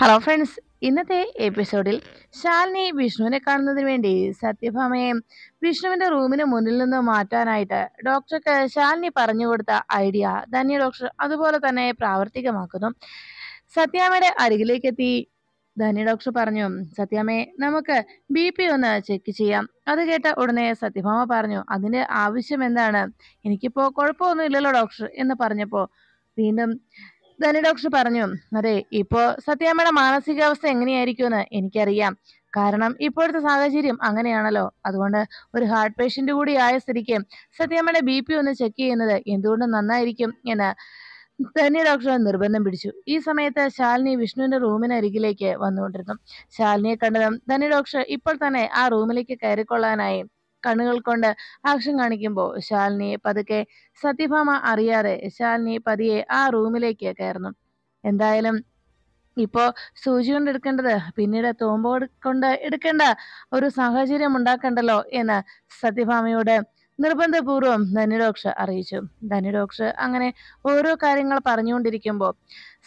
Hello friends ഇന്നത്തെ എപ്പിസോഡിൽ ശാലിനി വിഷ്ണുവിനെ കാണുന്നതിന് വേണ്ടി സത്യഭാമയെ വിഷ്ണുവിന്റെ റൂമിന് മുന്നിൽ നിന്ന് മാറ്റാനായിട്ട് ഡോക്ടർക്ക് ശാലിനി പറഞ്ഞു കൊടുത്ത ഐഡിയ ധന്യ ഡോക്ടർ അതുപോലെ തന്നെ പ്രാവർത്തികമാക്കുന്നു സത്യാമയുടെ എത്തി ധന്യ ഡോക്ടർ പറഞ്ഞു സത്യാമയെ നമുക്ക് ബി പി ഒന്ന് ചെക്ക് ചെയ്യാം അത് കേട്ട ഉടനെ സത്യഭാമ പറഞ്ഞു അതിൻ്റെ ആവശ്യം എന്താണ് എനിക്കിപ്പോൾ കുഴപ്പമൊന്നും ഇല്ലല്ലോ ഡോക്ടർ എന്ന് പറഞ്ഞപ്പോൾ വീണ്ടും ധനി ഡോക്ടർ പറഞ്ഞു അതെ ഇപ്പോ സത്യാമ്മയുടെ മാനസികാവസ്ഥ എന്ന് എനിക്കറിയാം കാരണം ഇപ്പോഴത്തെ സാഹചര്യം അങ്ങനെയാണല്ലോ അതുകൊണ്ട് ഒരു ഹാർട്ട് പേഷ്യന്റ് കൂടി ആയ സ്ഥിതിക്ക് സത്യാമ്മയുടെ ബി പി ഒന്ന് ചെക്ക് ചെയ്യുന്നത് എന്തുകൊണ്ടും നന്നായിരിക്കും എന്ന് തന്നെ ഡോക്ടർ നിർബന്ധം പിടിച്ചു ഈ സമയത്ത് ശാലിനി വിഷ്ണുവിന്റെ റൂമിന് അരികിലേക്ക് വന്നുകൊണ്ടിരുന്നു ശാലിനിയെ കണ്ടതും തന്നെ ഡോക്ടർ ഇപ്പോൾ തന്നെ ആ റൂമിലേക്ക് കയറിക്കൊള്ളാനായി കണ്ണുകൾ കൊണ്ട് ആക്ഷൻ കാണിക്കുമ്പോൾ ശാലിനി പതുക്കെ സത്യഭാമ അറിയാതെ ശാലിനി പതിയെ ആ റൂമിലേക്ക് കയറുന്നു എന്തായാലും ഇപ്പോ സൂചി കൊണ്ട് എടുക്കേണ്ടത് പിന്നീട് തോമ്പ് കൊണ്ട് എടുക്കേണ്ട ഒരു സാഹചര്യം ഉണ്ടാക്കണ്ടല്ലോ എന്ന് സത്യഭാമയോട് നിർബന്ധപൂർവം ധനുരോക്ഷ അറിയിച്ചു ധനുരോക്ഷ അങ്ങനെ ഓരോ കാര്യങ്ങൾ പറഞ്ഞുകൊണ്ടിരിക്കുമ്പോൾ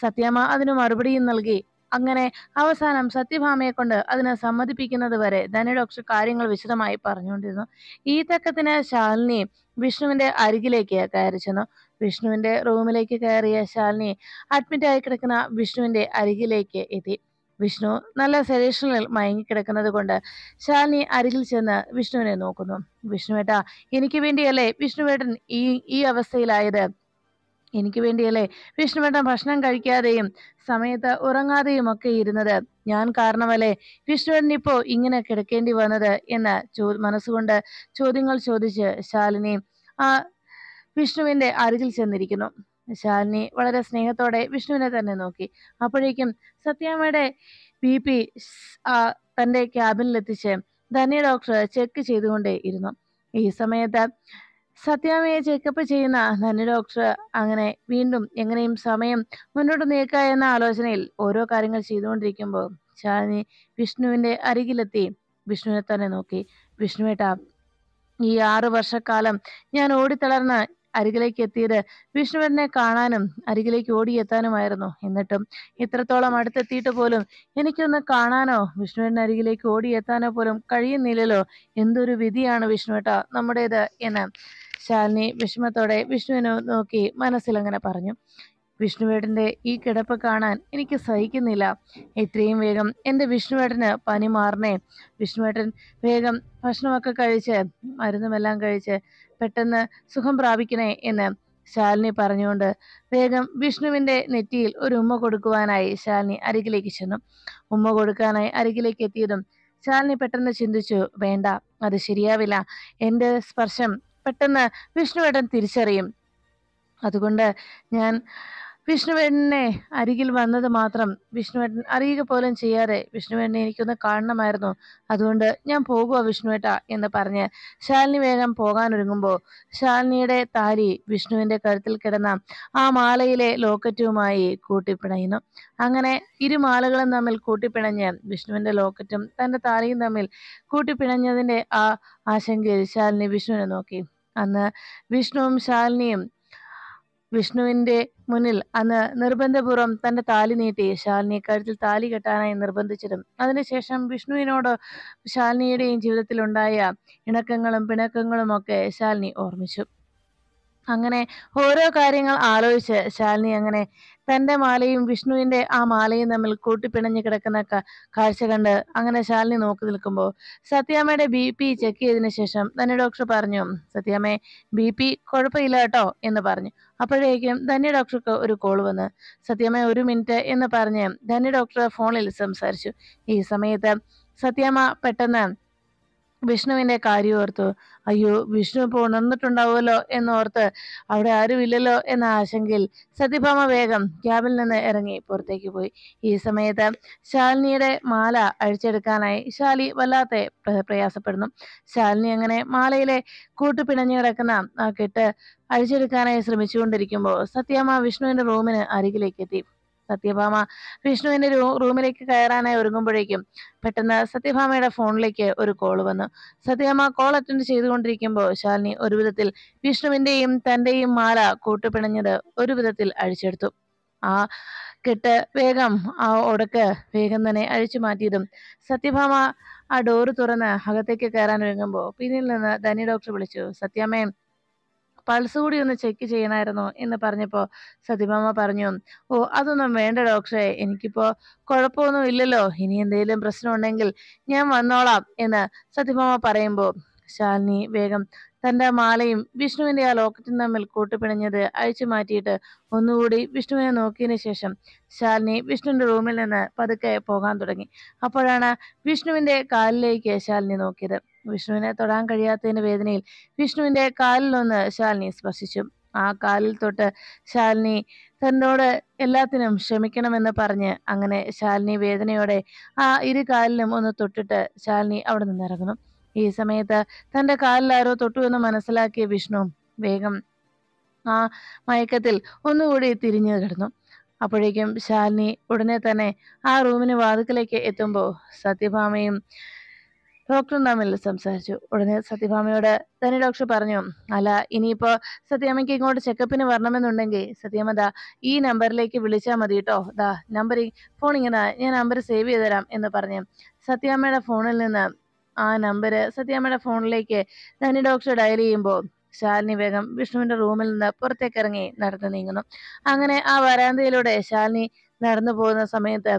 സത്യമ്മ അതിന് മറുപടിയും നൽകി അങ്ങനെ അവസാനം സത്യഭാമയെ കൊണ്ട് അതിനെ സമ്മതിപ്പിക്കുന്നത് വരെ ധനുഡോക്ഷ ഡോക്ടർ കാര്യങ്ങൾ വിശദമായി പറഞ്ഞുകൊണ്ടിരുന്നു ഈ തക്കത്തിന് ശാലിനി വിഷ്ണുവിന്റെ അരികിലേക്ക് കയറി ചെന്നു വിഷ്ണുവിന്റെ റൂമിലേക്ക് കയറിയ ശാലിനി അഡ്മിറ്റായി കിടക്കുന്ന വിഷ്ണുവിന്റെ അരികിലേക്ക് എത്തി വിഷ്ണു നല്ല സെഡേഷനിൽ മയങ്ങിക്കിടക്കുന്നത് കൊണ്ട് ശാലിനി അരികിൽ ചെന്ന് വിഷ്ണുവിനെ നോക്കുന്നു വിഷ്ണുവേട്ട എനിക്ക് വേണ്ടിയല്ലേ വിഷ്ണുവേട്ടൻ ഈ ഈ അവസ്ഥയിലായത് എനിക്ക് വേണ്ടിയല്ലേ വിഷ്ണുവേട്ടൻ ഭക്ഷണം കഴിക്കാതെയും സമയത്ത് ഉറങ്ങാതെയും ഒക്കെ ഇരുന്നത് ഞാൻ കാരണമല്ലേ വിഷ്ണുവേട്ടൻ ഇപ്പോ ഇങ്ങനെ കിടക്കേണ്ടി വന്നത് എന്ന് ചോ മനസ്സുകൊണ്ട് ചോദ്യങ്ങൾ ചോദിച്ച് ശാലിനി ആ വിഷ്ണുവിന്റെ അരികിൽ ചെന്നിരിക്കുന്നു ശാലിനി വളരെ സ്നേഹത്തോടെ വിഷ്ണുവിനെ തന്നെ നോക്കി അപ്പോഴേക്കും സത്യാമ്മയുടെ ബി പി തന്റെ ക്യാബിനിലെത്തിച്ച് ധന്യ ഡോക്ടർ ചെക്ക് ചെയ്തുകൊണ്ടേ ഇരുന്നു ഈ സമയത്ത് സത്യാമ്മയെ ചെക്കപ്പ് ചെയ്യുന്ന ധന്യ ഡോക്ടർ അങ്ങനെ വീണ്ടും എങ്ങനെയും സമയം മുന്നോട്ട് നീക്ക എന്ന ആലോചനയിൽ ഓരോ കാര്യങ്ങൾ ചെയ്തുകൊണ്ടിരിക്കുമ്പോൾ ശാലിനി വിഷ്ണുവിന്റെ അരികിലെത്തി വിഷ്ണുവിനെ തന്നെ നോക്കി വിഷ്ണുവേട്ട ഈ ആറു വർഷക്കാലം ഞാൻ ഓടിത്തളർന്ന് അരികിലേക്ക് എത്തിയത് വിഷ്ണുവിനെ കാണാനും അരികിലേക്ക് ഓടിയെത്താനുമായിരുന്നു എന്നിട്ടും ഇത്രത്തോളം അടുത്തെത്തിയിട്ട് പോലും എനിക്കൊന്ന് കാണാനോ വിഷ്ണുവിൻ്റെ അരികിലേക്ക് ഓടിയെത്താനോ പോലും കഴിയുന്നില്ലല്ലോ എന്തൊരു വിധിയാണ് വിഷ്ണുവേട്ട നമ്മുടേത് എന്ന് ശാലിനി വിഷമത്തോടെ വിഷ്ണുവിനെ നോക്കി മനസ്സിലങ്ങനെ പറഞ്ഞു വിഷ്ണുവേട്ടൻ്റെ ഈ കിടപ്പ് കാണാൻ എനിക്ക് സഹിക്കുന്നില്ല എത്രയും വേഗം എൻ്റെ വിഷ്ണുവേട്ടന് പനി മാറണേ വിഷ്ണുവേട്ടൻ വേഗം ഭക്ഷണമൊക്കെ കഴിച്ച് മരുന്നുമെല്ലാം കഴിച്ച് പെട്ടെന്ന് സുഖം പ്രാപിക്കണേ എന്ന് ശാലിനി പറഞ്ഞുകൊണ്ട് വേഗം വിഷ്ണുവിൻ്റെ നെറ്റിയിൽ ഒരു ഉമ്മ കൊടുക്കുവാനായി ശാലിനി അരികിലേക്ക് ചെന്നു ഉമ്മ കൊടുക്കാനായി അരികിലേക്ക് എത്തിയതും ശാലിനി പെട്ടെന്ന് ചിന്തിച്ചു വേണ്ട അത് ശരിയാവില്ല എൻ്റെ സ്പർശം പെട്ടെന്ന് വിഷ്ണുവേട്ടൻ തിരിച്ചറിയും അതുകൊണ്ട് ഞാൻ വിഷ്ണുവേട്ടനെ അരികിൽ വന്നത് മാത്രം വിഷ്ണുവേട്ടൻ അറിയുക പോലും ചെയ്യാതെ വിഷ്ണുവേട്ടനെ എനിക്കൊന്ന് കാണണമായിരുന്നു അതുകൊണ്ട് ഞാൻ പോകുക വിഷ്ണുവേട്ട എന്ന് പറഞ്ഞ് ശാലിനി വേഗം പോകാനൊരുങ്ങുമ്പോൾ ശാലിനിയുടെ താലി വിഷ്ണുവിന്റെ കഴുത്തിൽ കിടന്ന ആ മാലയിലെ ലോക്കറ്റുമായി കൂട്ടിപ്പിണയുന്നു അങ്ങനെ ഇരുമാലകളും തമ്മിൽ കൂട്ടിപ്പിണഞ്ഞ് വിഷ്ണുവിന്റെ ലോക്കറ്റും തന്റെ താലിയും തമ്മിൽ കൂട്ടിപ്പിണഞ്ഞതിന്റെ ആ ആശങ്കയിൽ ശാലിനി വിഷ്ണുവിനെ നോക്കി അന്ന് വിഷ്ണുവും ശാലിനിയും വിഷ്ണുവിന്റെ മുന്നിൽ അന്ന് നിർബന്ധപൂർവ്വം തന്റെ താലി നീട്ടി ശാലിനി കഴുത്തിൽ താലി കെട്ടാനായി നിർബന്ധിച്ചിരും അതിനുശേഷം വിഷ്ണുവിനോട് ശാലിനിയുടെയും ജീവിതത്തിലുണ്ടായ ഇണക്കങ്ങളും പിണക്കങ്ങളും ഒക്കെ ശാലിനി ഓർമ്മിച്ചു അങ്ങനെ ഓരോ കാര്യങ്ങൾ ആലോചിച്ച് ശാലിനി അങ്ങനെ തന്റെ മാലയും വിഷ്ണുവിന്റെ ആ മാലയും തമ്മിൽ കൂട്ടിപ്പിണഞ്ഞു കിടക്കുന്ന കാഴ്ച കണ്ട് അങ്ങനെ ശാലിനി നോക്കി നിൽക്കുമ്പോൾ സത്യാമ്മയുടെ ബി പി ചെക്ക് ചെയ്തതിനു ശേഷം ധന്യ ഡോക്ടർ പറഞ്ഞു സത്യാമ്മയെ ബി പി കുഴപ്പമില്ല കേട്ടോ എന്ന് പറഞ്ഞു അപ്പോഴേക്കും ധന്യ ഡോക്ടർക്ക് ഒരു കോൾ വന്ന് സത്യാമ്മ ഒരു മിനിറ്റ് എന്ന് പറഞ്ഞ് ധന്യ ഡോക്ടർ ഫോണിൽ സംസാരിച്ചു ഈ സമയത്ത് സത്യാമ്മ പെട്ടെന്ന് വിഷ്ണുവിന്റെ കാര്യം ഓർത്തു അയ്യോ വിഷ്ണു ഇപ്പോൾ ഉണർന്നിട്ടുണ്ടാവുമല്ലോ എന്നോർത്ത് അവിടെ ആരുമില്ലല്ലോ എന്ന ആശങ്കയിൽ സത്യഭാമ വേഗം ക്യാബിൽ നിന്ന് ഇറങ്ങി പുറത്തേക്ക് പോയി ഈ സമയത്ത് ശാലിനിയുടെ മാല അഴിച്ചെടുക്കാനായി ശാലി വല്ലാത്ത പ്രയാസപ്പെടുന്നു ശാലിനി അങ്ങനെ മാലയിലെ കൂട്ടു പിണഞ്ഞു കിടക്കുന്ന ആ കെട്ട് അഴിച്ചെടുക്കാനായി ശ്രമിച്ചുകൊണ്ടിരിക്കുമ്പോൾ സത്യാമ്മ വിഷ്ണുവിന്റെ റൂമിന് അരികിലേക്ക് എത്തി സത്യഭാമ വിഷ്ണുവിന്റെ റൂമിലേക്ക് കയറാനായി ഒരുങ്ങുമ്പോഴേക്കും പെട്ടെന്ന് സത്യഭാമയുടെ ഫോണിലേക്ക് ഒരു കോൾ വന്നു സത്യഭാമ കോൾ അറ്റൻഡ് ചെയ്തുകൊണ്ടിരിക്കുമ്പോൾ ശാലിനി ഒരു വിധത്തിൽ വിഷ്ണുവിന്റെയും തന്റെയും മാല കൂട്ടുപിണഞ്ഞത് ഒരു വിധത്തിൽ അഴിച്ചെടുത്തു ആ കെട്ട് വേഗം ആ ഒടക്ക് വേഗം തന്നെ അഴിച്ചു മാറ്റിയതും സത്യഭാമ ആ ഡോറ് തുറന്ന് അകത്തേക്ക് കയറാൻ ഒരുങ്ങുമ്പോൾ പിന്നിൽ നിന്ന് ധനി ഡോക്ടർ വിളിച്ചു സത്യാമ്മയും പൾസ് കൂടി ഒന്ന് ചെക്ക് ചെയ്യണമായിരുന്നു എന്ന് പറഞ്ഞപ്പോൾ സതിമാമ പറഞ്ഞു ഓ അതൊന്നും വേണ്ട ഡോക്ടറെ എനിക്കിപ്പോ കുഴപ്പമൊന്നും ഇല്ലല്ലോ ഇനി എന്തെങ്കിലും പ്രശ്നമുണ്ടെങ്കിൽ ഞാൻ വന്നോളാം എന്ന് സതിമാമ പറയുമ്പോൾ ശാലിനി വേഗം തന്റെ മാലയും വിഷ്ണുവിന്റെ ആ ലോക്കറ്റും തമ്മിൽ കൂട്ടുപിണഞ്ഞത് അഴിച്ചു മാറ്റിയിട്ട് ഒന്നുകൂടി വിഷ്ണുവിനെ നോക്കിയതിനു ശേഷം ശാലിനി വിഷ്ണുവിന്റെ റൂമിൽ നിന്ന് പതുക്കെ പോകാൻ തുടങ്ങി അപ്പോഴാണ് വിഷ്ണുവിന്റെ കാലിലേക്ക് ശാലിനി നോക്കിയത് വിഷ്ണുവിനെ തൊടാൻ കഴിയാത്തതിന്റെ വേദനയിൽ വിഷ്ണുവിന്റെ കാലിലൊന്ന് ശാലിനി സ്പർശിച്ചു ആ കാലിൽ തൊട്ട് ശാലിനി തന്നോട് എല്ലാത്തിനും ക്ഷമിക്കണമെന്ന് പറഞ്ഞ് അങ്ങനെ ശാലിനി വേദനയോടെ ആ ഇരു കാലിലും ഒന്ന് തൊട്ടിട്ട് ശാലിനി അവിടെ നിന്നിറങ്ങുന്നു ഈ സമയത്ത് തന്റെ കാലിൽ ആരോ തൊട്ടു എന്ന് മനസ്സിലാക്കിയ വിഷ്ണു വേഗം ആ മയക്കത്തിൽ ഒന്നുകൂടി തിരിഞ്ഞു കിടന്നു അപ്പോഴേക്കും ശാലിനി ഉടനെ തന്നെ ആ റൂമിന് വാതുക്കിലേക്ക് എത്തുമ്പോൾ സത്യഭാമയും ഡോക്ടറും തമ്മിൽ സംസാരിച്ചു ഉടനെ സത്യഭാമയോട് തന്നെ ഡോക്ടർ പറഞ്ഞു അല്ല ഇനിയിപ്പോൾ സത്യാമ്മയ്ക്ക് ഇങ്ങോട്ട് ചെക്കപ്പിന് വരണമെന്നുണ്ടെങ്കിൽ സത്യാമ്മ ഈ നമ്പറിലേക്ക് വിളിച്ചാൽ മതി കേട്ടോ ദാ നമ്പർ ഫോൺ ഇങ്ങനെ ഞാൻ നമ്പർ സേവ് ചെയ്തു തരാം എന്ന് പറഞ്ഞു സത്യാമ്മയുടെ ഫോണിൽ നിന്ന് ആ നമ്പർ സത്യാമ്മയുടെ ഫോണിലേക്ക് ധനി ഡോക്ടർ ഡയൽ ചെയ്യുമ്പോൾ ശാലിനി വേഗം വിഷ്ണുവിന്റെ റൂമിൽ നിന്ന് പുറത്തേക്ക് ഇറങ്ങി നടന്നു നീങ്ങുന്നു അങ്ങനെ ആ വരാന്തയിലൂടെ ശാലിനി നടന്നു പോകുന്ന സമയത്ത്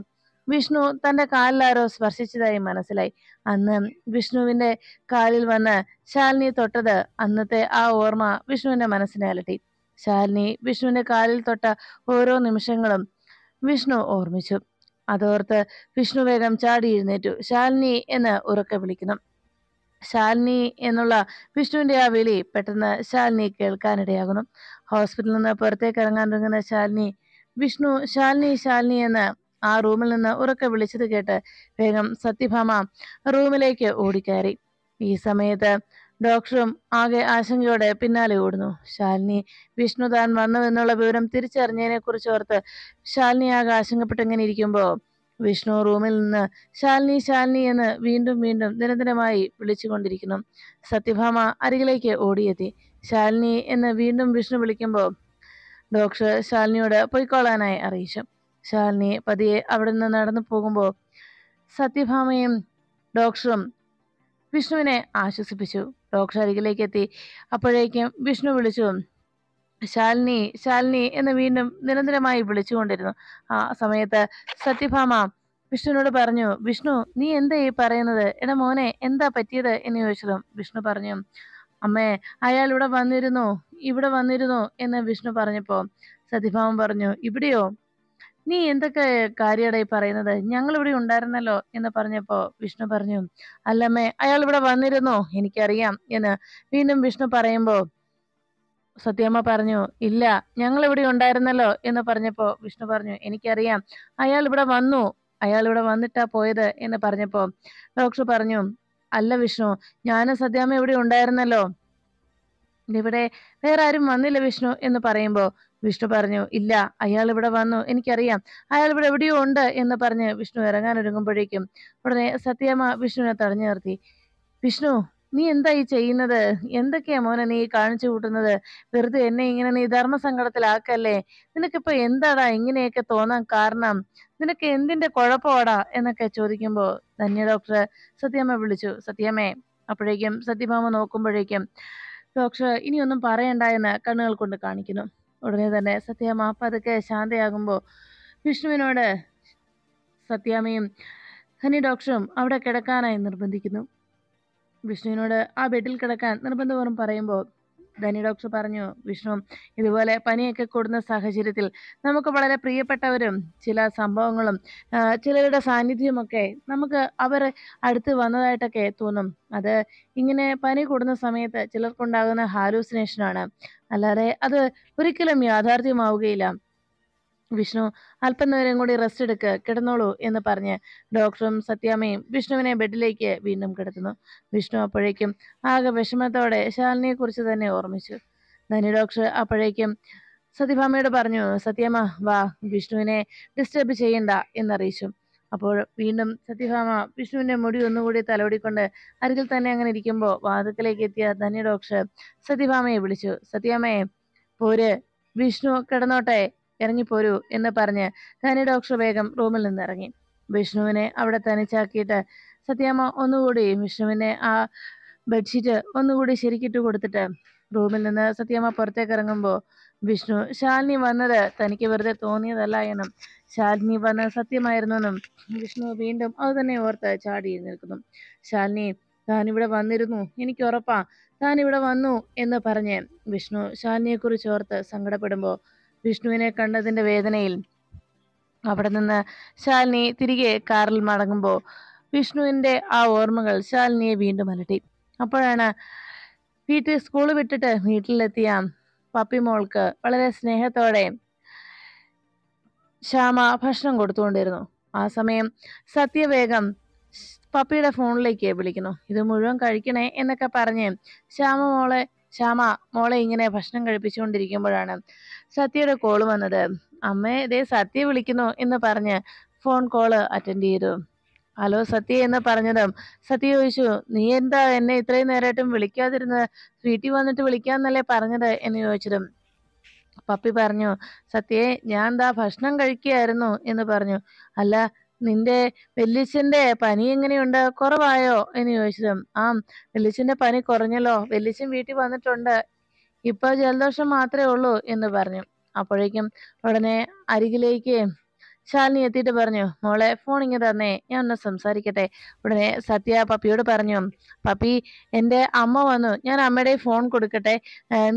വിഷ്ണു തന്റെ കാലിലാരോ സ്പർശിച്ചതായി മനസ്സിലായി അന്ന് വിഷ്ണുവിന്റെ കാലിൽ വന്ന് ശാലിനി തൊട്ടത് അന്നത്തെ ആ ഓർമ്മ വിഷ്ണുവിന്റെ മനസ്സിനെ അലട്ടി ശാലിനി വിഷ്ണുവിന്റെ കാലിൽ തൊട്ട ഓരോ നിമിഷങ്ങളും വിഷ്ണു ഓർമ്മിച്ചു അതോർത്ത് വിഷ്ണു വേഗം ചാടി എഴുന്നേറ്റു ശാലിനി എന്ന് ഉറക്കെ വിളിക്കുന്നു ശാലിനി എന്നുള്ള വിഷ്ണുവിന്റെ ആ വിളി പെട്ടെന്ന് ശാലിനി കേൾക്കാനിടയാകുന്നു ഹോസ്പിറ്റലിൽ നിന്ന് പുറത്തേക്ക് ഇറങ്ങാൻ തുടങ്ങുന്ന ശാലിനി വിഷ്ണു ശാലിനി ശാലിനി എന്ന് ആ റൂമിൽ നിന്ന് ഉറക്കെ വിളിച്ചത് കേട്ട് വേഗം സത്യഭാമ റൂമിലേക്ക് ഓടിക്കയറി ഈ സമയത്ത് ഡോക്ടറും ആകെ ആശങ്കയോടെ പിന്നാലെ ഓടുന്നു ശാലിനി വിഷ്ണു താൻ വന്നുവെന്നുള്ള വിവരം കുറിച്ച് ഓർത്ത് ശാലിനി ആകെ ആശങ്കപ്പെട്ടിങ്ങനെ ഇരിക്കുമ്പോൾ വിഷ്ണു റൂമിൽ നിന്ന് ശാലിനി ശാലിനി എന്ന് വീണ്ടും വീണ്ടും നിരന്തരമായി വിളിച്ചുകൊണ്ടിരിക്കുന്നു സത്യഭാമ അരികിലേക്ക് ഓടിയെത്തി ശാലിനി എന്ന് വീണ്ടും വിഷ്ണു വിളിക്കുമ്പോൾ ഡോക്ടർ ശാലിനിയോട് പൊയ്ക്കോളാനായി അറിയിച്ചു ശാലിനി പതിയെ അവിടെ നിന്ന് നടന്നു പോകുമ്പോൾ സത്യഭാമയും ഡോക്ടറും വിഷ്ണുവിനെ ആശ്വസിപ്പിച്ചു ഡോക്ടർ അരികിലേക്ക് എത്തി അപ്പോഴേക്കും വിഷ്ണു വിളിച്ചു ശാലിനി ശാലിനി എന്ന് വീണ്ടും നിരന്തരമായി വിളിച്ചുകൊണ്ടിരുന്നു ആ സമയത്ത് സത്യഭാമ വിഷ്ണുവിനോട് പറഞ്ഞു വിഷ്ണു നീ എന്താ ഈ പറയുന്നത് എടാ മോനെ എന്താ പറ്റിയത് എന്ന് ചോദിച്ചതും വിഷ്ണു പറഞ്ഞു അമ്മേ അയാൾ ഇവിടെ വന്നിരുന്നു ഇവിടെ വന്നിരുന്നു എന്ന് വിഷ്ണു പറഞ്ഞപ്പോ സത്യഭാമൻ പറഞ്ഞു ഇവിടെയോ നീ എന്തൊക്കെ കാര്യാടാ ഈ പറയുന്നത്? ഇവിടെ ഉണ്ടായിരുന്നല്ലോ എന്ന് പറഞ്ഞപ്പോ വിഷ്ണു പറഞ്ഞു. അല്ലമ്മേ അയാൾ ഇവിടെ വന്നിരുന്നോ എനിക്കറിയാം എന്ന് വീണ്ടും വിഷ്ണു പറയുമ്പോ സത്യമ്മ പറഞ്ഞു ഇല്ല ഞങ്ങൾ ഇവിടെ ഉണ്ടായിരുന്നല്ലോ എന്ന് പറഞ്ഞപ്പോ വിഷ്ണു പറഞ്ഞു എനിക്കറിയാം അയാൾ ഇവിടെ വന്നു അയാൾ ഇവിടെ വന്നിട്ടാ പോയത് എന്ന് പറഞ്ഞപ്പോ ഡോക്ടർ പറഞ്ഞു അല്ല വിഷ്ണു ഞാനും സത്യാമ്മ ഇവിടെ ഉണ്ടായിരുന്നല്ലോ ഇവിടെ വേറെ ആരും വന്നില്ല വിഷ്ണു എന്ന് പറയുമ്പോ വിഷ്ണു പറഞ്ഞു ഇല്ല അയാൾ ഇവിടെ വന്നു എനിക്കറിയാം അയാൾ ഇവിടെ എവിടെയോ ഉണ്ട് എന്ന് പറഞ്ഞ് വിഷ്ണു ഇറങ്ങാൻ ഒരുങ്ങുമ്പോഴേക്കും ഉടനെ സത്യമ്മ വിഷ്ണുവിനെ തടഞ്ഞു നിർത്തി വിഷ്ണു നീ എന്താ ഈ ചെയ്യുന്നത് എന്തൊക്കെയാ മോനെ നീ കാണിച്ചു കൂട്ടുന്നത് വെറുതെ എന്നെ ഇങ്ങനെ നീ ധർമ്മസങ്കടത്തിലാക്കല്ലേ നിനക്കിപ്പോ എന്താടാ ഇങ്ങനെയൊക്കെ തോന്നാൻ കാരണം നിനക്ക് എന്തിന്റെ കുഴപ്പമാടാ എന്നൊക്കെ ചോദിക്കുമ്പോ ധന്യ ഡോക്ടർ സത്യമ്മ വിളിച്ചു സത്യമ്മേ അപ്പോഴേക്കും സത്യഭാമ നോക്കുമ്പോഴേക്കും ഡോക്ടർ ഇനിയൊന്നും പറയണ്ട എന്ന് കണ്ണുകൾ കൊണ്ട് കാണിക്കുന്നു ഉടനെ തന്നെ സത്യാമ്മ പതുക്കെ ശാന്തയാകുമ്പോൾ വിഷ്ണുവിനോട് സത്യാമ്മയും ഹനി ഡോക്ടറും അവിടെ കിടക്കാനായി നിർബന്ധിക്കുന്നു വിഷ്ണുവിനോട് ആ ബെഡിൽ കിടക്കാൻ നിർബന്ധപൂർവ്വം പറയുമ്പോൾ ധനി ഡോക്ടർ പറഞ്ഞു വിഷ്ണു ഇതുപോലെ പനിയൊക്കെ കൂടുന്ന സാഹചര്യത്തിൽ നമുക്ക് വളരെ പ്രിയപ്പെട്ടവരും ചില സംഭവങ്ങളും ചിലരുടെ സാന്നിധ്യമൊക്കെ നമുക്ക് അവർ അടുത്ത് വന്നതായിട്ടൊക്കെ തോന്നും അത് ഇങ്ങനെ പനി കൂടുന്ന സമയത്ത് ചിലർക്കുണ്ടാകുന്ന ഹാലൂസിനേഷനാണ് അല്ലാതെ അത് ഒരിക്കലും യാഥാർത്ഥ്യമാവുകയില്ല വിഷ്ണു അല്പനേരം കൂടി റെസ്റ്റ് എടുക്ക കിടന്നോളൂ എന്ന് പറഞ്ഞ് ഡോക്ടറും സത്യാമ്മയും വിഷ്ണുവിനെ ബെഡിലേക്ക് വീണ്ടും കിടത്തുന്നു വിഷ്ണു അപ്പോഴേക്കും ആകെ വിഷമത്തോടെ ശാലിനിയെക്കുറിച്ച് തന്നെ ഓർമ്മിച്ചു ധനി ഡോക്ടർ അപ്പോഴേക്കും സത്യഭാമയോട് പറഞ്ഞു സത്യമ്മ വാ വിഷ്ണുവിനെ ഡിസ്റ്റർബ് ചെയ്യണ്ട എന്നറിയിച്ചു അപ്പോൾ വീണ്ടും സത്യഭാമ വിഷ്ണുവിന്റെ മുടി ഒന്നുകൂടി തലോടിക്കൊണ്ട് അരികിൽ തന്നെ അങ്ങനെ ഇരിക്കുമ്പോൾ വാദത്തിലേക്ക് എത്തിയ ധനി ഡോക്ടർ സത്യഭാമയെ വിളിച്ചു സത്യമ്മയെ പോര് വിഷ്ണു കിടന്നോട്ടെ ഇറങ്ങിപ്പോരൂ എന്ന് പറഞ്ഞ് ധനി ഡോക്ടർ വേഗം റൂമിൽ നിന്നിറങ്ങി വിഷ്ണുവിനെ അവിടെ തനിച്ചാക്കിയിട്ട് സത്യാമ്മ ഒന്നുകൂടി വിഷ്ണുവിനെ ആ ബെഡ്ഷീറ്റ് ഒന്നുകൂടി ശരിക്കിട്ട് കൊടുത്തിട്ട് റൂമിൽ നിന്ന് സത്യാമ്മ പുറത്തേക്ക് ഇറങ്ങുമ്പോൾ വിഷ്ണു ശാലിനി വന്നത് തനിക്ക് വെറുതെ തോന്നിയതല്ല എന്നും ശാലിനി വന്ന് സത്യമായിരുന്നു എന്നും വിഷ്ണു വീണ്ടും അത് തന്നെ ഓർത്ത് ചാടി നിൽക്കുന്നു ശാലിനി താൻ ഇവിടെ വന്നിരുന്നു എനിക്ക് ഉറപ്പാ താൻ ഇവിടെ വന്നു എന്ന് പറഞ്ഞ് വിഷ്ണു ശാലിനിയെക്കുറിച്ച് ഓർത്ത് സങ്കടപ്പെടുമ്പോൾ വിഷ്ണുവിനെ കണ്ടതിന്റെ വേദനയിൽ അവിടെ നിന്ന് ശാലിനി തിരികെ കാറിൽ മടങ്ങുമ്പോൾ വിഷ്ണുവിന്റെ ആ ഓർമ്മകൾ ശാലിനിയെ വീണ്ടും അലട്ടി അപ്പോഴാണ് വീട്ടിൽ സ്കൂൾ വിട്ടിട്ട് വീട്ടിലെത്തിയ പപ്പി മോൾക്ക് വളരെ സ്നേഹത്തോടെ ശ്യാമ ഭക്ഷണം കൊടുത്തുകൊണ്ടിരുന്നു ആ സമയം സത്യവേഗം പപ്പിയുടെ ഫോണിലേക്ക് വിളിക്കുന്നു ഇത് മുഴുവൻ കഴിക്കണേ എന്നൊക്കെ പറഞ്ഞ് ശ്യാമ മോളെ ശ്യാമ മോളെ ഇങ്ങനെ ഭക്ഷണം കഴിപ്പിച്ചുകൊണ്ടിരിക്കുമ്പോഴാണ് സത്യയുടെ കോൾ വന്നത് അമ്മേ ഇതേ സത്യ വിളിക്കുന്നു എന്ന് പറഞ്ഞ് ഫോൺ കോള് അറ്റൻഡ് ചെയ്തു ഹലോ സത്യ എന്ന് പറഞ്ഞതും സത്യ ചോദിച്ചു നീ എന്താ എന്നെ ഇത്രയും നേരമായിട്ടും വിളിക്കാതിരുന്നത് വീട്ടിൽ വന്നിട്ട് വിളിക്കാന്നല്ലേ പറഞ്ഞത് എന്ന് ചോദിച്ചതും പപ്പി പറഞ്ഞു സത്യേ ഞാൻ ദാ ഭക്ഷണം കഴിക്കുകയായിരുന്നു എന്ന് പറഞ്ഞു അല്ല നിന്റെ വെല്ലിച്ചന്റെ പനി എങ്ങനെയുണ്ട് കുറവായോ എന്ന് ചോദിച്ചതും ആ വെല്ലിച്ചന്റെ പനി കുറഞ്ഞല്ലോ വെല്ലിച്ചൻ വീട്ടിൽ വന്നിട്ടുണ്ട് ഇപ്പൊ ജലദോഷം മാത്രമേ ഉള്ളൂ എന്ന് പറഞ്ഞു അപ്പോഴേക്കും ഉടനെ അരികിലേക്ക് ശാലിനി എത്തിയിട്ട് പറഞ്ഞു മോളെ ഫോൺ ഇങ്ങ് തന്നേ ഞാൻ ഒന്ന് സംസാരിക്കട്ടെ ഉടനെ സത്യ പപ്പിയോട് പറഞ്ഞു പപ്പി എൻ്റെ അമ്മ വന്നു ഞാൻ അമ്മയുടെ ഫോൺ കൊടുക്കട്ടെ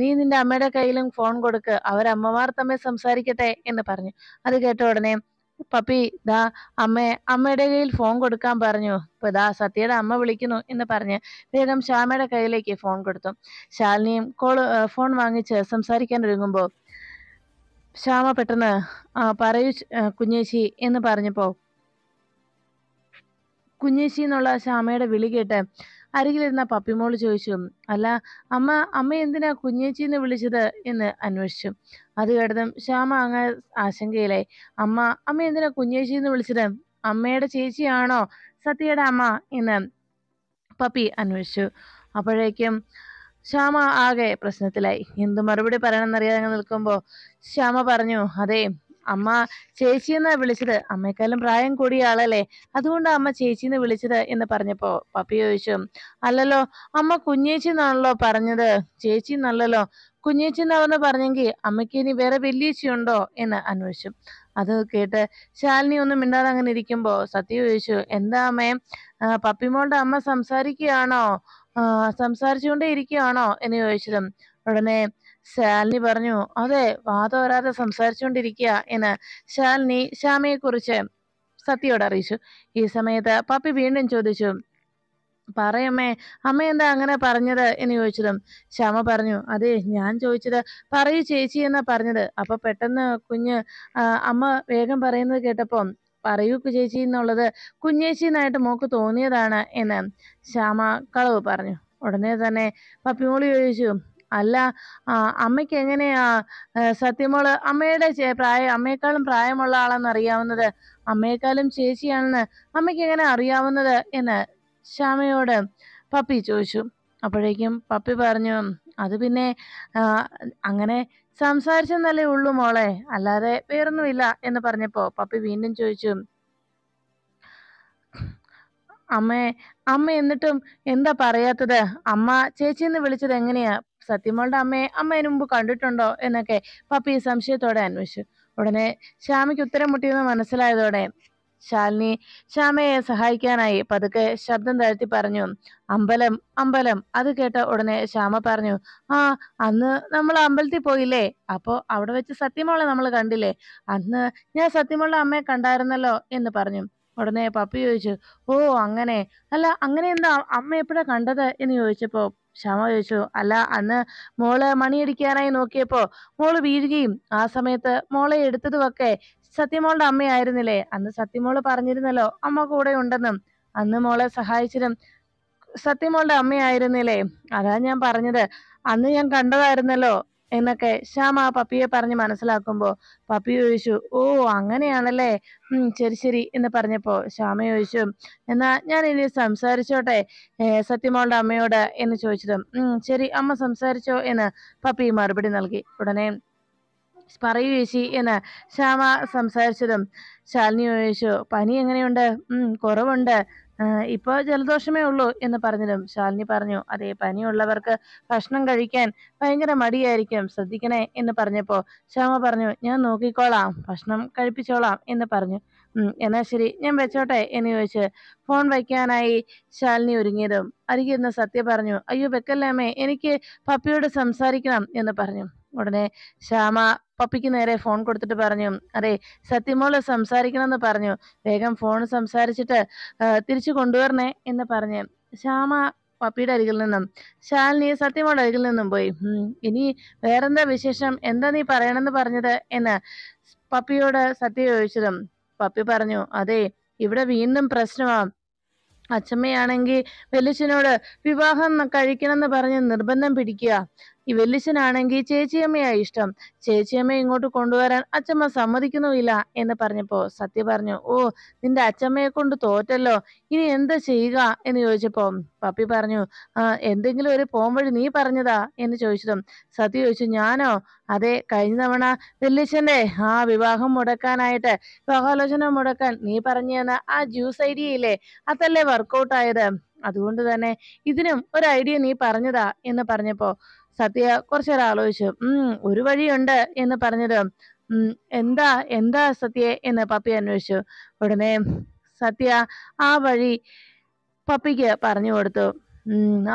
നീ നിന്റെ അമ്മയുടെ കയ്യിലും ഫോൺ കൊടുക്ക് അവരമ്മമാർ തമ്മിൽ സംസാരിക്കട്ടെ എന്ന് പറഞ്ഞു അത് കേട്ട ഉടനെ പപ്പി ദാ അമ്മ അമ്മയുടെ കയ്യിൽ ഫോൺ കൊടുക്കാൻ പറഞ്ഞു ഇപ്പൊ ദാ സത്യയുടെ അമ്മ വിളിക്കുന്നു എന്ന് പറഞ്ഞ് വേഗം ശ്യാമയുടെ കയ്യിലേക്ക് ഫോൺ കൊടുത്തു ശാലിനിയും കോൾ ഫോൺ വാങ്ങിച്ച് സംസാരിക്കാൻ ഒരുങ്ങുമ്പോ ശ്യാമ പെട്ടെന്ന് ആ പറയൂ കുഞ്ഞേച്ചി എന്ന് പറഞ്ഞപ്പോ കുഞ്ഞേശി എന്നുള്ള ശ്യാമയുടെ വിളി കേട്ട് അരികിലിരുന്ന പപ്പിമോൾ ചോദിച്ചു അല്ല അമ്മ അമ്മ എന്തിനാ കുഞ്ഞേച്ചിന്ന് വിളിച്ചത് എന്ന് അന്വേഷിച്ചു അത് കേട്ടതും ശ്യാമ അങ്ങ് ആശങ്കയിലായി അമ്മ അമ്മ എന്തിനാ കുഞ്ഞേച്ചിന്ന് വിളിച്ചത് അമ്മയുടെ ചേച്ചിയാണോ സത്യയുടെ അമ്മ എന്ന് പപ്പി അന്വേഷിച്ചു അപ്പോഴേക്കും ശ്യാമ ആകെ പ്രശ്നത്തിലായി എന്തു മറുപടി പറയണമെന്നറിയാതെ നിൽക്കുമ്പോൾ ശ്യാമ പറഞ്ഞു അതെ അമ്മ ചേച്ചിയെന്നാ വിളിച്ചത് അമ്മയെക്കാളും പ്രായം കൂടിയ ആളല്ലേ അതുകൊണ്ടാ അമ്മ ചേച്ചിന്ന് വിളിച്ചത് എന്ന് പറഞ്ഞപ്പോ പപ്പി ചോദിച്ചു അല്ലല്ലോ അമ്മ കുഞ്ഞേച്ചി എന്നാണല്ലോ പറഞ്ഞത് ചേച്ചി എന്നല്ലല്ലോ കുഞ്ഞേച്ചി എന്നാവെന്ന് പറഞ്ഞെങ്കിൽ അമ്മയ്ക്ക് ഇനി വേറെ വലിയേച്ചിയുണ്ടോ എന്ന് അന്വേഷിച്ചു അത് കേട്ട് ശാലിനി ഒന്നും മിണ്ടാതെ അങ്ങനെ ഇരിക്കുമ്പോ സത്യ ചോദിച്ചു എന്താ അമ്മേ പപ്പിമോളുടെ അമ്മ സംസാരിക്കുകയാണോ സംസാരിച്ചുകൊണ്ടേ ഇരിക്കുകയാണോ എന്ന് ചോദിച്ചതും ഉടനെ ശാലിനി പറഞ്ഞു അതെ വരാതെ സംസാരിച്ചുകൊണ്ടിരിക്കുക എന്ന് ശാലിനി കുറിച്ച് സത്യോട് അറിയിച്ചു ഈ സമയത്ത് പപ്പി വീണ്ടും ചോദിച്ചു പറയമ്മേ അമ്മ എന്താ അങ്ങനെ പറഞ്ഞത് എന്ന് ചോദിച്ചതും ശ്യാമ പറഞ്ഞു അതെ ഞാൻ ചോദിച്ചത് പറയൂ ചേച്ചി എന്നാ പറഞ്ഞത് അപ്പൊ പെട്ടെന്ന് കുഞ്ഞ് അമ്മ വേഗം പറയുന്നത് കേട്ടപ്പം പറയൂ ചേച്ചി എന്നുള്ളത് കുഞ്ഞേച്ചി മോക്ക് തോന്നിയതാണ് എന്ന് ശ്യാമ കളവ് പറഞ്ഞു ഉടനെ തന്നെ പപ്പിമോളി ചോദിച്ചു അല്ല അമ്മയ്ക്ക് എങ്ങനെയാ സത്യമോള് അമ്മയുടെ പ്രായം അമ്മയെക്കാളും പ്രായമുള്ള ആളാണെന്ന് അറിയാവുന്നത് അമ്മയെക്കാളും ചേച്ചിയാണെന്ന് അമ്മയ്ക്ക് എങ്ങനെ അറിയാവുന്നത് എന്ന് ശ്യാമയോട് പപ്പി ചോദിച്ചു അപ്പോഴേക്കും പപ്പി പറഞ്ഞു അത് പിന്നെ അങ്ങനെ സംസാരിച്ചെന്നല്ലേ ഉള്ളൂ മോളെ അല്ലാതെ വേറൊന്നുമില്ല എന്ന് പറഞ്ഞപ്പോൾ പപ്പി വീണ്ടും ചോദിച്ചു അമ്മേ അമ്മ എന്നിട്ടും എന്താ പറയാത്തത് അമ്മ ചേച്ചി എന്ന് വിളിച്ചത് എങ്ങനെയാ സത്യമോളുടെ അമ്മയെ അമ്മേനു മുമ്പ് കണ്ടിട്ടുണ്ടോ എന്നൊക്കെ പപ്പി സംശയത്തോടെ അന്വേഷിച്ചു ഉടനെ ശ്യാമയ്ക്ക് ഉത്തരം മുട്ടിയെന്ന് മനസ്സിലായതോടെ ശാലിനി ശ്യാമയെ സഹായിക്കാനായി പതുക്കെ ശബ്ദം താഴ്ത്തി പറഞ്ഞു അമ്പലം അമ്പലം അത് കേട്ട ഉടനെ ശ്യാമ പറഞ്ഞു ആ അന്ന് നമ്മൾ അമ്പലത്തിൽ പോയില്ലേ അപ്പോൾ അവിടെ വെച്ച് സത്യമോളെ നമ്മൾ കണ്ടില്ലേ അന്ന് ഞാൻ സത്യമോളുടെ അമ്മയെ കണ്ടായിരുന്നല്ലോ എന്ന് പറഞ്ഞു ഉടനെ പപ്പി ചോദിച്ചു ഓ അങ്ങനെ അല്ല അങ്ങനെ എന്താ അമ്മ എപ്പോഴാ കണ്ടത് എന്ന് ചോദിച്ചപ്പോൾ ക്ഷമ ചോദിച്ചു അല്ല അന്ന് മോള് മണിയടിക്കാനായി നോക്കിയപ്പോൾ മോള് വീഴുകയും ആ സമയത്ത് മോളെ എടുത്തതുമൊക്കെ സത്യമോളുടെ അമ്മയായിരുന്നില്ലേ അന്ന് സത്യമോള് പറഞ്ഞിരുന്നല്ലോ അമ്മ കൂടെ ഉണ്ടെന്നും അന്ന് മോളെ സഹായിച്ചതും സത്യമോളുടെ അമ്മയായിരുന്നില്ലേ അതാ ഞാൻ പറഞ്ഞത് അന്ന് ഞാൻ കണ്ടതായിരുന്നല്ലോ എന്നൊക്കെ ആ പപ്പിയെ പറഞ്ഞ് മനസ്സിലാക്കുമ്പോൾ പപ്പി ചോദിച്ചു ഓ അങ്ങനെയാണല്ലേ ശരി ശരി എന്ന് പറഞ്ഞപ്പോൾ ശ്യാമ ചോദിച്ചു എന്നാ ഞാൻ ഇനി സംസാരിച്ചോട്ടെ സത്യമോളുടെ അമ്മയോട് എന്ന് ചോദിച്ചതും ശരി അമ്മ സംസാരിച്ചോ എന്ന് പപ്പി മറുപടി നൽകി ഉടനെ പറയൂ ചേച്ചി എന്ന് ശ്യാമ സംസാരിച്ചതും ശാലിനി ചോദിച്ചു പനി എങ്ങനെയുണ്ട് കുറവുണ്ട് ഇപ്പോൾ ജലദോഷമേ ഉള്ളൂ എന്ന് പറഞ്ഞതും ശാലിനി പറഞ്ഞു അതെ പനിയുള്ളവർക്ക് ഭക്ഷണം കഴിക്കാൻ ഭയങ്കര മടിയായിരിക്കും ശ്രദ്ധിക്കണേ എന്ന് പറഞ്ഞപ്പോൾ ശ്യാമ പറഞ്ഞു ഞാൻ നോക്കിക്കോളാം ഭക്ഷണം കഴിപ്പിച്ചോളാം എന്ന് പറഞ്ഞു എന്നാ ശരി ഞാൻ വെച്ചോട്ടെ എന്ന് ചോദിച്ച് ഫോൺ വയ്ക്കാനായി ശാലിനി ഒരുങ്ങിയതും അരികിരുന്ന് സത്യ പറഞ്ഞു അയ്യോ വെക്കല്ലേ അമ്മേ എനിക്ക് പപ്പിയോട് സംസാരിക്കണം എന്ന് പറഞ്ഞു ഉടനെ ശ്യാമ പപ്പിക്ക് നേരെ ഫോൺ കൊടുത്തിട്ട് പറഞ്ഞു അതെ സത്യമോള് സംസാരിക്കണമെന്ന് പറഞ്ഞു വേഗം ഫോൺ സംസാരിച്ചിട്ട് തിരിച്ചു കൊണ്ടുവരണേ എന്ന് പറഞ്ഞ് ശ്യാമ പപ്പിയുടെ അരികിൽ നിന്നും ശാലിനി സത്യമോളുടെ അരികിൽ നിന്നും പോയി ഇനി വേറെന്താ വിശേഷം എന്താ നീ പറയണമെന്ന് പറഞ്ഞത് എന്ന് പപ്പിയോട് സത്യ ചോദിച്ചതും പപ്പി പറഞ്ഞു അതെ ഇവിടെ വീണ്ടും പ്രശ്നമാണ് അച്ഛമ്മയാണെങ്കിൽ വെല്ലിച്ചനോട് വിവാഹം കഴിക്കണം എന്ന് പറഞ്ഞ് നിർബന്ധം പിടിക്കുക ഈ വല്യച്ഛനാണെങ്കിൽ ചേച്ചിയമ്മയാ ഇഷ്ടം ചേച്ചിയമ്മയെ ഇങ്ങോട്ട് കൊണ്ടുവരാൻ അച്ഛമ്മ സമ്മതിക്കുന്നുമില്ല എന്ന് പറഞ്ഞപ്പോ സത്യ പറഞ്ഞു ഓ നിന്റെ അച്ഛമ്മയെ കൊണ്ട് തോറ്റല്ലോ ഇനി എന്താ ചെയ്യുക എന്ന് ചോദിച്ചപ്പോൾ പപ്പി പറഞ്ഞു ആ എന്തെങ്കിലും ഒരു പോംവഴി നീ പറഞ്ഞതാ എന്ന് ചോദിച്ചതും സത്യ ചോദിച്ചു ഞാനോ അതെ കഴിഞ്ഞ തവണ വല്യച്ഛൻ്റെ ആ വിവാഹം മുടക്കാനായിട്ട് വിവാഹാലോചന മുടക്കാൻ നീ പറഞ്ഞു ആ ജ്യൂസ് ഐഡിയയില്ലേ അതല്ലേ ആയത് അതുകൊണ്ട് തന്നെ ഇതിനും ഒരു ഐഡിയ നീ പറഞ്ഞതാ എന്ന് പറഞ്ഞപ്പോൾ സത്യ കുറച്ചേരം ആലോചിച്ചു ഉം ഒരു വഴിയുണ്ട് എന്ന് പറഞ്ഞത് ഉം എന്താ എന്താ സത്യെ എന്ന് പപ്പി അന്വേഷിച്ചു ഉടനെ സത്യ ആ വഴി പപ്പിക്ക് പറഞ്ഞു കൊടുത്തു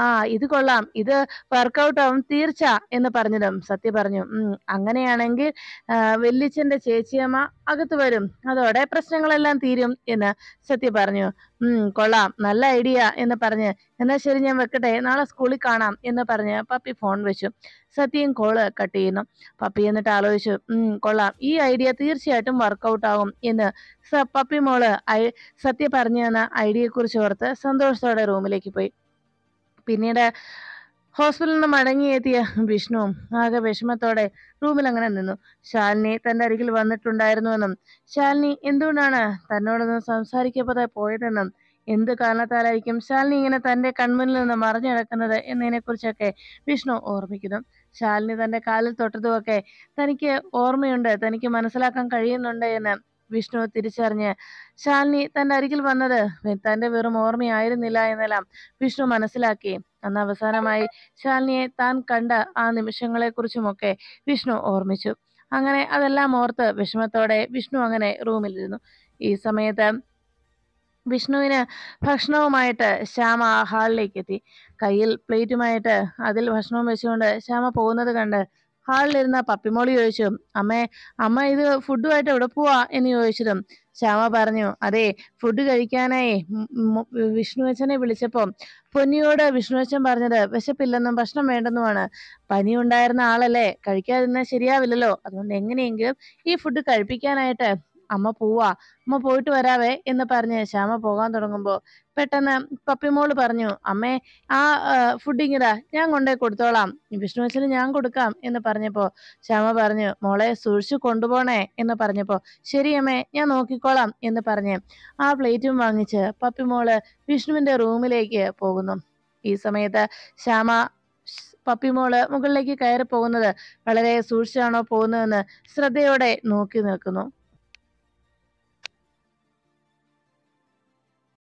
ആ ഇത് കൊള്ളാം ഇത് വർക്കൗട്ട് ആവും തീർച്ച എന്ന് പറഞ്ഞതും സത്യ പറഞ്ഞു അങ്ങനെയാണെങ്കിൽ വെല്ലിച്ചന്റെ ചേച്ചിയമ്മ അകത്ത് വരും അതോടെ പ്രശ്നങ്ങളെല്ലാം തീരും എന്ന് സത്യ പറഞ്ഞു കൊള്ളാം നല്ല ഐഡിയ എന്ന് പറഞ്ഞ് എന്നാ ശരി ഞാൻ വെക്കട്ടെ നാളെ സ്കൂളിൽ കാണാം എന്ന് പറഞ്ഞ് പപ്പി ഫോൺ വെച്ചു സത്യം കോള് കട്ട് ചെയ്യുന്നു പപ്പി എന്നിട്ട് ആലോചിച്ചു കൊള്ളാം ഈ ഐഡിയ തീർച്ചയായിട്ടും വർക്കൗട്ട് ആകും എന്ന് പപ്പി മോള് സത്യ പറഞ്ഞു തന്ന കുറിച്ച് ഓർത്ത് സന്തോഷത്തോടെ റൂമിലേക്ക് പോയി പിന്നീട് ഹോസ്പിറ്റലിൽ നിന്ന് മടങ്ങിയെത്തിയ വിഷ്ണുവും ആകെ വിഷമത്തോടെ റൂമിൽ അങ്ങനെ നിന്നു ശാലിനി തന്റെ അരികിൽ വന്നിട്ടുണ്ടായിരുന്നുവെന്നും ശാലിനി എന്തുകൊണ്ടാണ് തന്നോടൊന്ന് സംസാരിക്കപ്പെടാ പോയതെന്നും എന്ത് കാരണത്താലായിരിക്കും ശാലിനി ഇങ്ങനെ തന്റെ കൺമുന്നിൽ നിന്ന് മറിഞ്ഞിടക്കുന്നത് എന്നതിനെ കുറിച്ചൊക്കെ വിഷ്ണു ഓർമ്മിക്കുന്നു ശാലിനി തന്റെ കാലിൽ തൊട്ടതുമൊക്കെ തനിക്ക് ഓർമ്മയുണ്ട് തനിക്ക് മനസ്സിലാക്കാൻ കഴിയുന്നുണ്ട് എന്ന് വിഷ്ണു തിരിച്ചറിഞ്ഞ് ശാലിനി തന്റെ അരികിൽ വന്നത് തന്റെ വെറും ഓർമ്മയായിരുന്നില്ല എന്നെല്ലാം വിഷ്ണു മനസ്സിലാക്കി അന്ന് അവസാനമായി ശാലിനിയെ താൻ കണ്ട ആ നിമിഷങ്ങളെക്കുറിച്ചുമൊക്കെ വിഷ്ണു ഓർമ്മിച്ചു അങ്ങനെ അതെല്ലാം ഓർത്ത് വിഷമത്തോടെ വിഷ്ണു അങ്ങനെ റൂമിലിരുന്നു ഈ സമയത്ത് വിഷ്ണുവിന് ഭക്ഷണവുമായിട്ട് ശ്യാമ ഹാളിലേക്ക് എത്തി കയ്യിൽ പ്ലേറ്റുമായിട്ട് അതിൽ ഭക്ഷണവും വെച്ചുകൊണ്ട് ശ്യാമ പോകുന്നത് കണ്ട് ഹാളിലിരുന്ന പപ്പിമോളി ചോദിച്ചു അമ്മേ അമ്മ ഇത് ഫുഡുമായിട്ട് എവിടെ പോവാ എന്ന് ചോദിച്ചതും ശ്യാമ പറഞ്ഞു അതെ ഫുഡ് കഴിക്കാനായി വിഷ്ണുവച്ചനെ വിളിച്ചപ്പോൾ പൊന്നിയോട് വിഷ്ണുവച്ചൻ പറഞ്ഞത് വിശപ്പില്ലെന്നും ഭക്ഷണം വേണ്ടെന്നുമാണ് പനി ഉണ്ടായിരുന്ന ആളല്ലേ കഴിക്കാതിരുന്നാൽ ശരിയാവില്ലല്ലോ അതുകൊണ്ട് എങ്ങനെയെങ്കിലും ഈ ഫുഡ് കഴിപ്പിക്കാനായിട്ട് അമ്മ പോവാ അമ്മ പോയിട്ട് വരാവേ എന്ന് പറഞ്ഞ് ശ്യാമ പോകാൻ തുടങ്ങുമ്പോൾ പെട്ടെന്ന് പപ്പിമോള് പറഞ്ഞു അമ്മേ ആ ഫുഡിങ്ങിടാ ഞാൻ കൊണ്ടേ കൊടുത്തോളാം വിഷ്ണു അച്ഛന് ഞാൻ കൊടുക്കാം എന്ന് പറഞ്ഞപ്പോൾ ശ്യാമ പറഞ്ഞു മോളെ സൂക്ഷിച്ചു കൊണ്ടുപോണേ എന്ന് പറഞ്ഞപ്പോൾ ശരി അമ്മേ ഞാൻ നോക്കിക്കോളാം എന്ന് പറഞ്ഞ് ആ പ്ലേറ്റും വാങ്ങിച്ച് പപ്പിമോള് വിഷ്ണുവിന്റെ റൂമിലേക്ക് പോകുന്നു ഈ സമയത്ത് ശ്യാമ പപ്പിമോള് മുകളിലേക്ക് കയറി പോകുന്നത് വളരെ സൂക്ഷിച്ചാണോ പോകുന്നതെന്ന് ശ്രദ്ധയോടെ നോക്കി നിൽക്കുന്നു